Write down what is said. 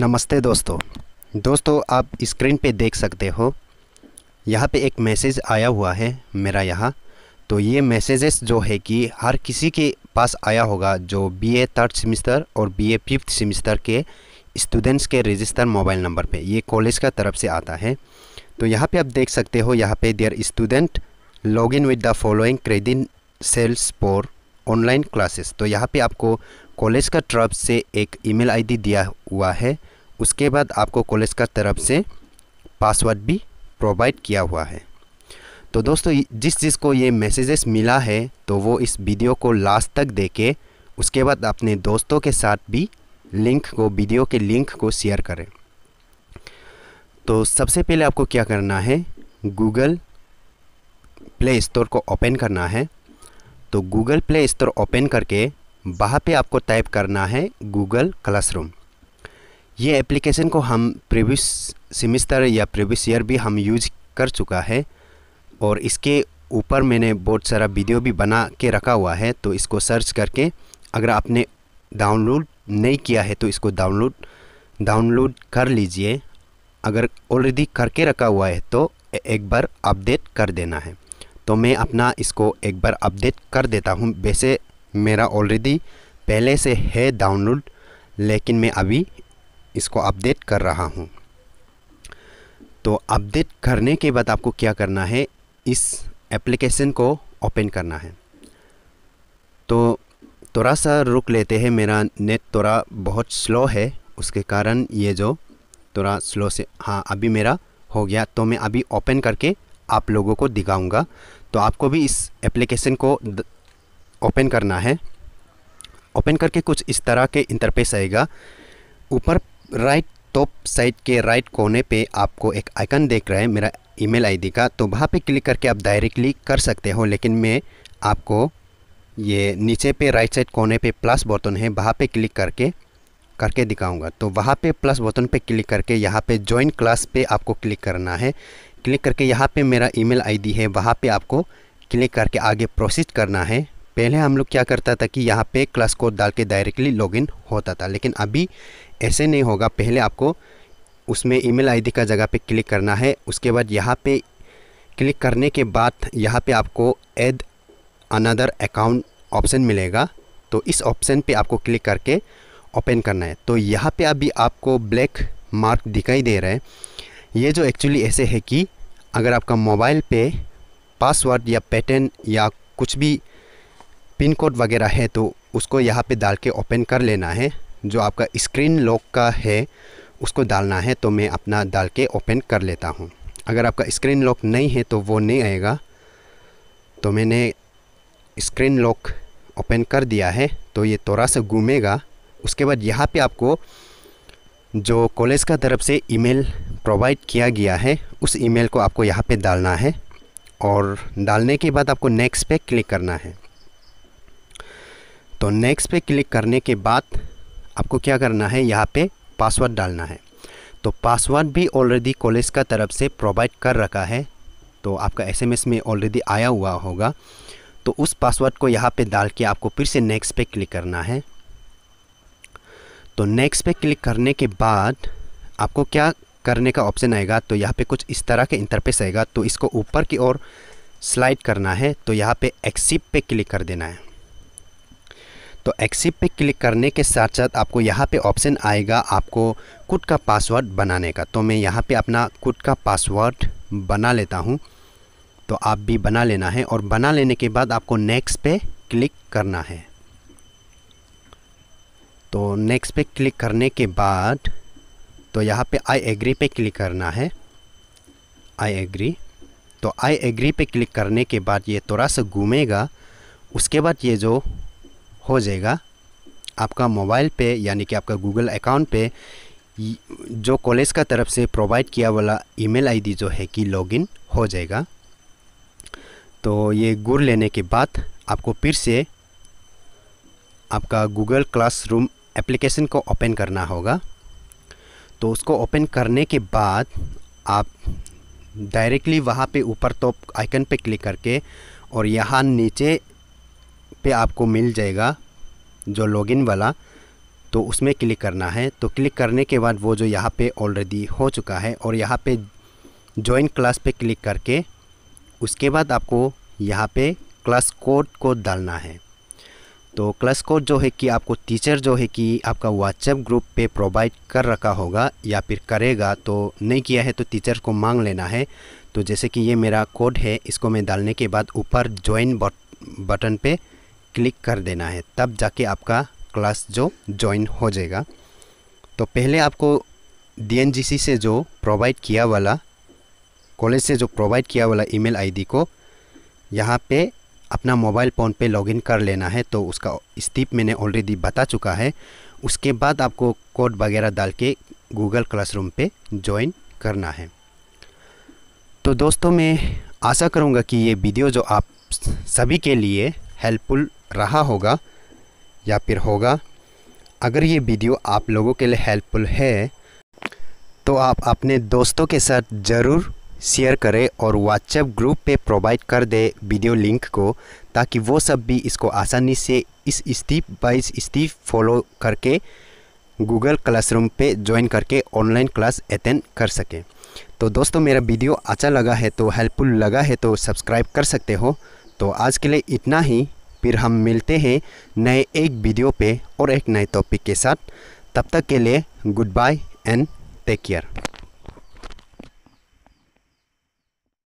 नमस्ते दोस्तों दोस्तों आप स्क्रीन पे देख सकते हो यहाँ पे एक मैसेज आया हुआ है मेरा यहाँ तो ये मैसेजेस जो है कि हर किसी के पास आया होगा जो बीए थर्ड सेमिस्टर और बीए फिफ्थ सेमिस्टर के स्टूडेंट्स के रजिस्टर मोबाइल नंबर पे ये कॉलेज का तरफ से आता है तो यहाँ पे आप देख सकते हो यहाँ पे their student log in with the following credentials for online classes तो यहाँ पे आपको कॉलेज का तरफ से एक ईमेल आईडी दिया हुआ है उसके बाद आपको कॉलेज का तरफ से पासवर्ड भी प्रोवाइड किया हुआ है तो दोस्तों जिस जिस को ये मैसेजेस मिला है तो वो इस वीडियो को लास्ट तक देखे उसके बाद अपने दोस्तों के साथ भी लिंक को वीडियो के लिंक को शेयर करें तो सबसे पहले आपको क्या करना है गूगल प्ले स्टोर को ओपन करना है तो गूगल प्ले स्टोर ओपन करके वहाँ पे आपको टाइप करना है गूगल क्लासरूम ये एप्लीकेशन को हम प्रीवियस सेमिस्टर या प्रीवियस ईयर भी हम यूज कर चुका है और इसके ऊपर मैंने बहुत सारा वीडियो भी बना के रखा हुआ है तो इसको सर्च करके अगर आपने डाउनलोड नहीं किया है तो इसको डाउनलोड डाउनलोड कर लीजिए अगर ऑलरेडी करके रखा हुआ है तो एक बार अपडेट कर देना है तो मैं अपना इसको एक बार अपडेट कर देता हूँ वैसे मेरा ऑलरेडी पहले से है डाउनलोड लेकिन मैं अभी इसको अपडेट कर रहा हूँ तो अपडेट करने के बाद आपको क्या करना है इस एप्लीकेशन को ओपन करना है तो थोड़ा सा रुक लेते हैं मेरा नेट थोड़ा बहुत स्लो है उसके कारण ये जो थोड़ा स्लो से हाँ अभी मेरा हो गया तो मैं अभी ओपन करके आप लोगों को दिखाऊंगा तो आपको भी इस एप्लीकेशन को ओपन करना है ओपन करके कुछ इस तरह के इंटरफेस आएगा ऊपर राइट टॉप साइड के राइट कोने पे आपको एक आइकन देख रहा है मेरा ईमेल आईडी का तो वहाँ पे क्लिक करके आप डायरेक्टली कर सकते हो लेकिन मैं आपको ये नीचे पे राइट साइड कोने पे प्लस बटन है वहाँ पे क्लिक करके करके दिखाऊंगा तो वहाँ पे प्लस बटन पे क्लिक करके यहाँ पे ज्वाइन क्लास पे आपको क्लिक करना है क्लिक करके यहाँ पे मेरा ईमेल आईडी है वहाँ पे आपको क्लिक करके आगे प्रोसेस करना है पहले हम लोग क्या करता था कि यहाँ पे क्लास कोड डाल के डायरेक्टली लॉगिन होता था लेकिन अभी ऐसे नहीं होगा पहले आपको उसमें ईमेल आईडी का जगह पे क्लिक करना है उसके बाद यहाँ पे क्लिक करने के बाद यहाँ पे आपको एड अनदर अकाउंट ऑप्शन मिलेगा तो इस ऑप्शन पर आपको क्लिक करके ओपन करना है तो यहाँ पर अभी आपको ब्लैक मार्क दिखाई दे रहा है ये जो एक्चुअली ऐसे है कि अगर आपका मोबाइल पे पासवर्ड या पैटर्न या कुछ भी पिन कोड वगैरह है तो उसको यहाँ पे डाल के ओपन कर लेना है जो आपका स्क्रीन लॉक का है उसको डालना है तो मैं अपना डाल के ओपन कर लेता हूँ अगर आपका स्क्रीन लॉक नहीं है तो वो नहीं आएगा तो मैंने स्क्रीन लॉक ओपन कर दिया है तो ये थोड़ा सा घूमेगा उसके बाद यहाँ पे आपको जो कॉलेज का तरफ से ईमेल प्रोवाइड किया गया है उस ईमेल को आपको यहाँ पे डालना है और डालने के बाद आपको नेक्स्ट पे क्लिक करना है तो नेक्स्ट पे क्लिक करने के बाद आपको क्या करना है यहाँ पे पासवर्ड डालना है तो पासवर्ड भी ऑलरेडी कॉलेज का तरफ से प्रोवाइड कर रखा है तो आपका एसएमएस में ऑलरेडी आया हुआ होगा तो उस पासवर्ड को यहाँ पे डाल के आपको फिर से नेक्स्ट पे क्लिक करना है तो नेक्स्ट पे क्लिक करने के बाद आपको क्या करने का ऑप्शन आएगा तो यहाँ पे कुछ इस तरह के इंटरफेस आएगा तो इसको ऊपर की ओर स्लाइड करना है तो यहाँ पे एक्सिप पे क्लिक कर देना है तो एक्सिप पे क्लिक करने के साथ साथ आपको यहाँ पे ऑप्शन आएगा आपको खुद का पासवर्ड बनाने का तो मैं यहाँ पे अपना खुद का पासवर्ड बना लेता हूँ तो आप भी बना लेना है और बना लेने के बाद आपको नेक्स्ट पे क्लिक करना है तो नेक्स्ट पे क्लिक करने के बाद तो यहाँ पे आई एग्री पे क्लिक करना है आई एग्री तो आई एग्री पे क्लिक करने के बाद ये थोड़ा सा घूमेगा उसके बाद ये जो हो जाएगा आपका मोबाइल पे यानी कि आपका गूगल अकाउंट पे जो कॉलेज का तरफ से प्रोवाइड किया वाला ईमेल आईडी जो है कि लॉगिन हो जाएगा तो ये गुर लेने के बाद आपको फिर से आपका गूगल क्लासरूम एप्लीकेशन को ओपन करना होगा तो उसको ओपन करने के बाद आप डायरेक्टली वहाँ पे ऊपर टॉप आइकन पे क्लिक करके और यहाँ नीचे पे आपको मिल जाएगा जो लॉगिन वाला तो उसमें क्लिक करना है तो क्लिक करने के बाद वो जो यहाँ पे ऑलरेडी हो चुका है और यहाँ पे ज्वाइन क्लास पे क्लिक करके उसके बाद आपको यहाँ पे क्लास कोड को डालना है तो क्लस कोड जो है कि आपको टीचर जो है कि आपका व्हाट्सएप ग्रुप पे प्रोवाइड कर रखा होगा या फिर करेगा तो नहीं किया है तो टीचर को मांग लेना है तो जैसे कि ये मेरा कोड है इसको मैं डालने के बाद ऊपर ज्वाइन बट, बटन पे क्लिक कर देना है तब जाके आपका क्लास जो ज्वाइन हो जाएगा तो पहले आपको डी से जो प्रोवाइड किया वाला कॉलेज से जो प्रोवाइड किया वाला ई मेल को यहाँ पे अपना मोबाइल फ़ोन पे लॉगिन कर लेना है तो उसका स्टीप मैंने ऑलरेडी बता चुका है उसके बाद आपको कोड वगैरह डाल के गूगल क्लासरूम पे ज्वाइन करना है तो दोस्तों मैं आशा करूँगा कि ये वीडियो जो आप सभी के लिए हेल्पफुल रहा होगा या फिर होगा अगर ये वीडियो आप लोगों के लिए हेल्पफुल है तो आप अपने दोस्तों के साथ ज़रूर शेयर करें और व्हाट्सएप ग्रुप पे प्रोवाइड कर दे वीडियो लिंक को ताकि वो सब भी इसको आसानी से इस स्टीप बाई स्टीप फॉलो करके गूगल क्लासरूम पे ज्वाइन करके ऑनलाइन क्लास अटेंड कर सकें तो दोस्तों मेरा वीडियो अच्छा लगा है तो हेल्पफुल लगा है तो सब्सक्राइब कर सकते हो तो आज के लिए इतना ही फिर हम मिलते हैं नए एक वीडियो पे और एक नए टॉपिक के साथ तब तक के लिए goodbye and take care